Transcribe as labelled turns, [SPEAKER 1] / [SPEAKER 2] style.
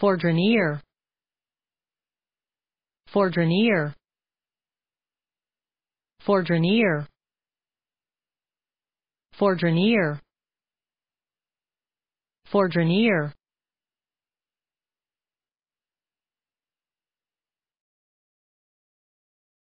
[SPEAKER 1] Fourdrinier Fourdrinier Fourdrinier Fourdrinier Fourdrinier